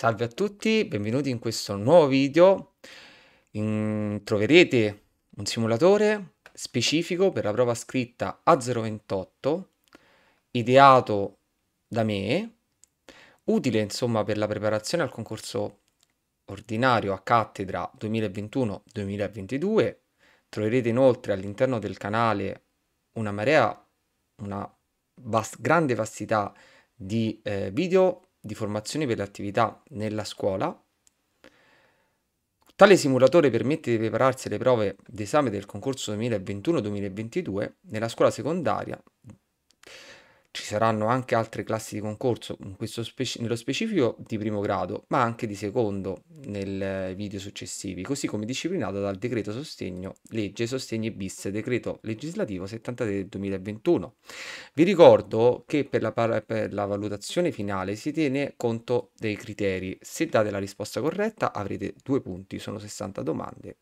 Salve a tutti, benvenuti in questo nuovo video. In... Troverete un simulatore specifico per la prova scritta A028, ideato da me, utile insomma per la preparazione al concorso ordinario a cattedra 2021-2022. Troverete inoltre all'interno del canale una marea, una vast grande vastità di eh, video di formazione per le attività nella scuola. Tale simulatore permette di prepararsi alle prove d'esame del concorso 2021-2022 nella scuola secondaria ci saranno anche altre classi di concorso, speci nello specifico di primo grado, ma anche di secondo nel video successivi, così come disciplinato dal decreto sostegno, legge sostegni bis, decreto legislativo 73 del 2021. Vi ricordo che per la, per la valutazione finale si tiene conto dei criteri. Se date la risposta corretta avrete due punti, sono 60 domande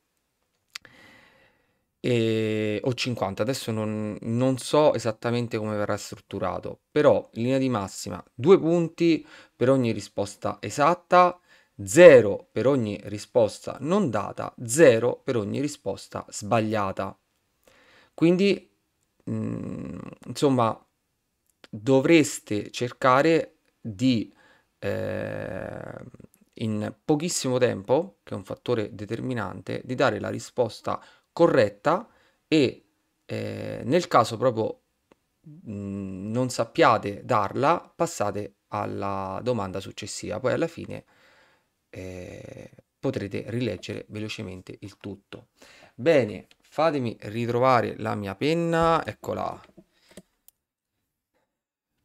e- ehm, o 50, adesso non, non so esattamente come verrà strutturato, però in linea di massima due punti per ogni risposta esatta, 0 per ogni risposta non data, 0 per ogni risposta sbagliata. Quindi, mh, mm, insomma, dovreste cercare di eh, in pochissimo tempo, che è un fattore determinante, di dare la risposta corretta e eh, nel caso proprio mh, mm, non sappiate darla, passate alla domanda successiva, poi alla fine eh, potrete rileggere velocemente il tutto. Bene, fatemi ritrovare la mia penna, eccola.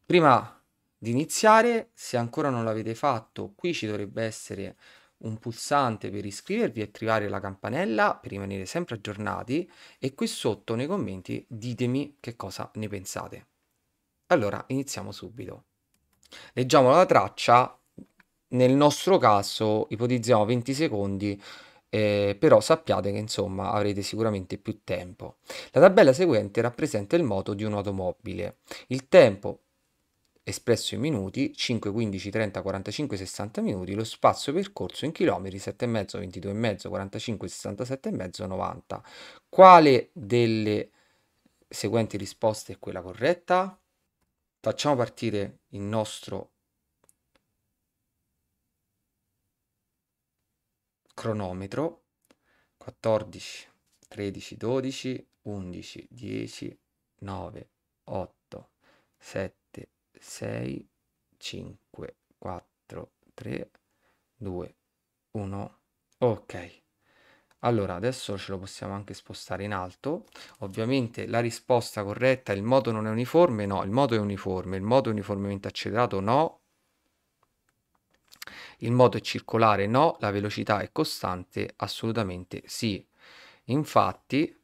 Prima di iniziare, se ancora non l'avete fatto, qui ci dovrebbe essere un pulsante per iscrivervi e attivare la campanella per rimanere sempre aggiornati e qui sotto nei commenti ditemi che cosa ne pensate. Allora, iniziamo subito. Leggiamo la traccia, nel nostro caso ipotizziamo 20 secondi, eh, però sappiate che insomma avrete sicuramente più tempo. La tabella seguente rappresenta il moto di un'automobile. Il tempo espresso in minuti, 5, 15, 30, 45, 60 minuti, lo spazio percorso in chilometri, 7,5, 22,5, 45, 67,5, 90. Quale delle seguenti risposte è quella corretta? Facciamo partire il nostro cronometro 14, 13, 12, 11, 10, 9, 8, 7, 6, 5, 4, 3, 2, 1. Ok. Allora, adesso ce lo possiamo anche spostare in alto. Ovviamente la risposta corretta, il modo non è uniforme, no, il modo è uniforme, il modo è uniformemente accelerato, no. Il modo è circolare, no. La velocità è costante, assolutamente sì. Infatti,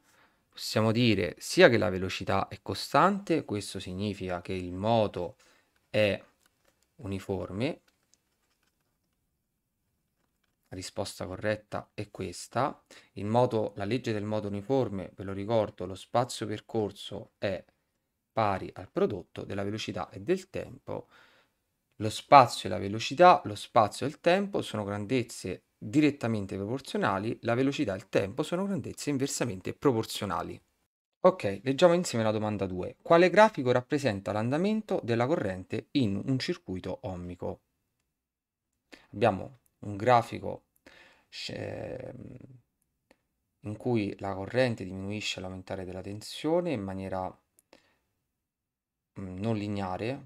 possiamo dire sia che la velocità è costante, questo significa che il moto è uniforme, la risposta corretta è questa, moto, la legge del moto uniforme, ve lo ricordo, lo spazio percorso è pari al prodotto della velocità e del tempo, lo spazio e la velocità, lo spazio e il tempo sono grandezze direttamente proporzionali, la velocità e il tempo sono grandezze inversamente proporzionali. Ok, leggiamo insieme la domanda 2. Quale grafico rappresenta l'andamento della corrente in un circuito ohmico? Abbiamo un grafico in cui la corrente diminuisce all'aumentare della tensione in maniera mm, non lineare.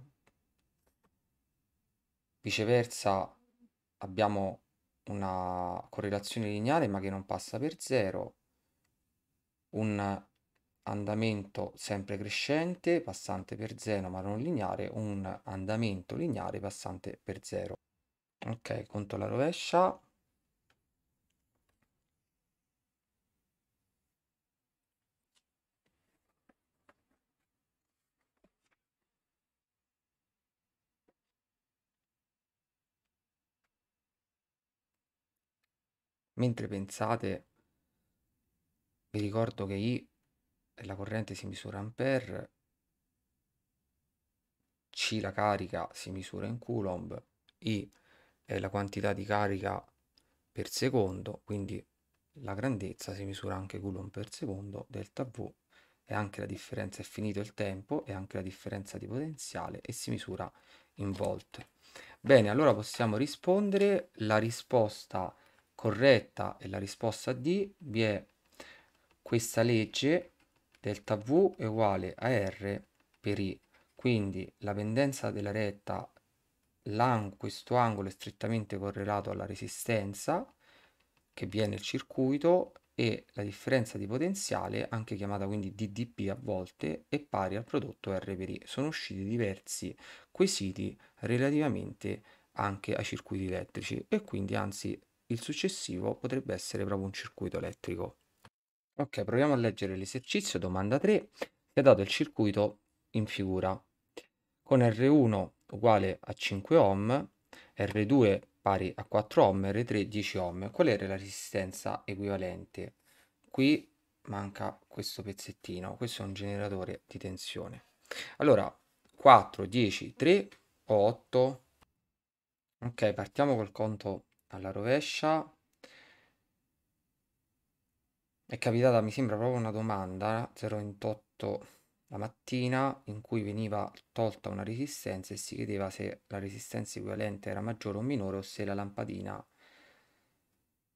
Viceversa abbiamo una correlazione lineare ma che non passa per zero, un andamento sempre crescente passante per zero ma non lineare, un andamento lineare passante per zero. Ok, conto la rovescia, Mentre pensate, vi ricordo che I è la corrente si misura ampere, C la carica si misura in coulomb, I è la quantità di carica per secondo, quindi la grandezza si misura anche coulomb per secondo, delta V è anche la differenza, è finito il tempo, è anche la differenza di potenziale e si misura in volt. Bene, allora possiamo rispondere, la risposta corretta è la risposta D, vi è questa legge delta V è uguale a R per I. Quindi la pendenza della retta, ang questo angolo è strettamente correlato alla resistenza che viene il circuito e la differenza di potenziale, anche chiamata quindi DDP a volte, è pari al prodotto R per I. Sono usciti diversi quesiti relativamente anche ai circuiti elettrici e quindi anzi il successivo potrebbe essere proprio un circuito elettrico. Ok, proviamo a leggere l'esercizio. Domanda 3. Si è dato il circuito in figura con R1 uguale a 5 ohm, R2 pari a 4 ohm, R3 10 ohm. Qual era la resistenza equivalente? Qui manca questo pezzettino, questo è un generatore di tensione. Allora, 4, 10, 3 o 8. Ok, partiamo col conto alla rovescia. È capitata, mi sembra, proprio una domanda, 028 la mattina, in cui veniva tolta una resistenza e si chiedeva se la resistenza equivalente era maggiore o minore o se la lampadina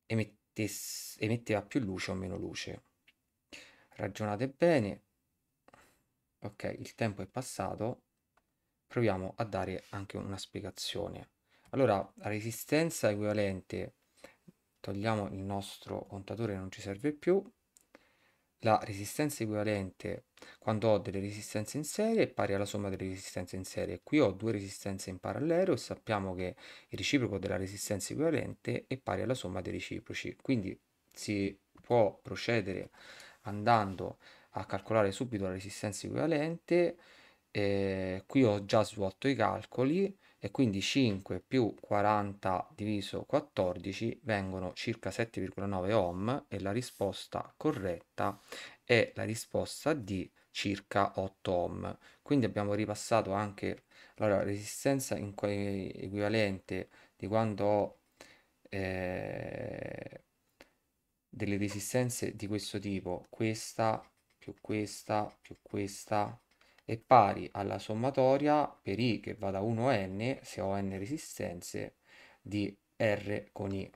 emettesse, emetteva più luce o meno luce. Ragionate bene. Ok, il tempo è passato. Proviamo a dare anche una spiegazione. Allora, la resistenza equivalente, togliamo il nostro contatore non ci serve più, la resistenza equivalente quando ho delle resistenze in serie è pari alla somma delle resistenze in serie. Qui ho due resistenze in parallelo e sappiamo che il reciproco della resistenza equivalente è pari alla somma dei reciproci. Quindi si può procedere andando a calcolare subito la resistenza equivalente eh, qui ho già svolto i calcoli e quindi 5 più 40 diviso 14 vengono circa 7,9 ohm e la risposta corretta è la risposta di circa 8 ohm. Quindi abbiamo ripassato anche allora, la resistenza equivalente di quando ho eh, delle resistenze di questo tipo, questa più questa più questa è pari alla sommatoria per i che va da 1 a n, se ho n resistenze, di r con i.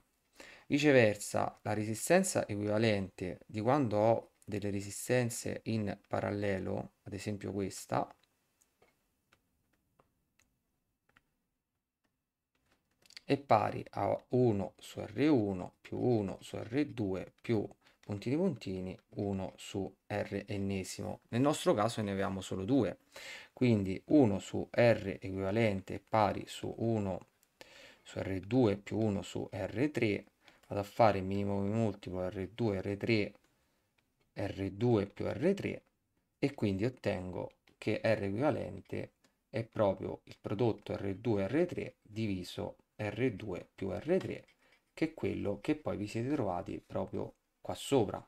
Viceversa, la resistenza equivalente di quando ho delle resistenze in parallelo, ad esempio questa, è pari a 1 su R1 più 1 su R2 più puntini puntini 1 su r ennesimo nel nostro caso ne avevamo solo due quindi 1 su r equivalente pari su 1 su r2 più 1 su r3 vado a fare il minimo multiplo r2 r3 r2 più r3 e quindi ottengo che r equivalente è proprio il prodotto r2 r3 diviso r2 più r3 che è quello che poi vi siete trovati proprio qua sopra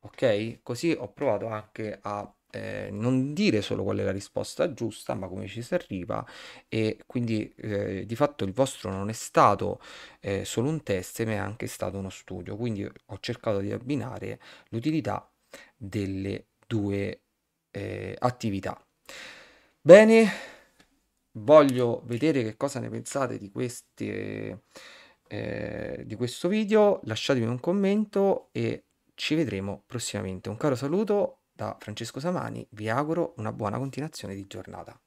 ok così ho provato anche a eh, non dire solo qual è la risposta giusta ma come ci si arriva e quindi eh, di fatto il vostro non è stato eh, solo un test ma è anche stato uno studio quindi ho cercato di abbinare l'utilità delle due eh, attività bene voglio vedere che cosa ne pensate di queste eh, di questo video, lasciatemi un commento e ci vedremo prossimamente. Un caro saluto da Francesco Samani, vi auguro una buona continuazione di giornata.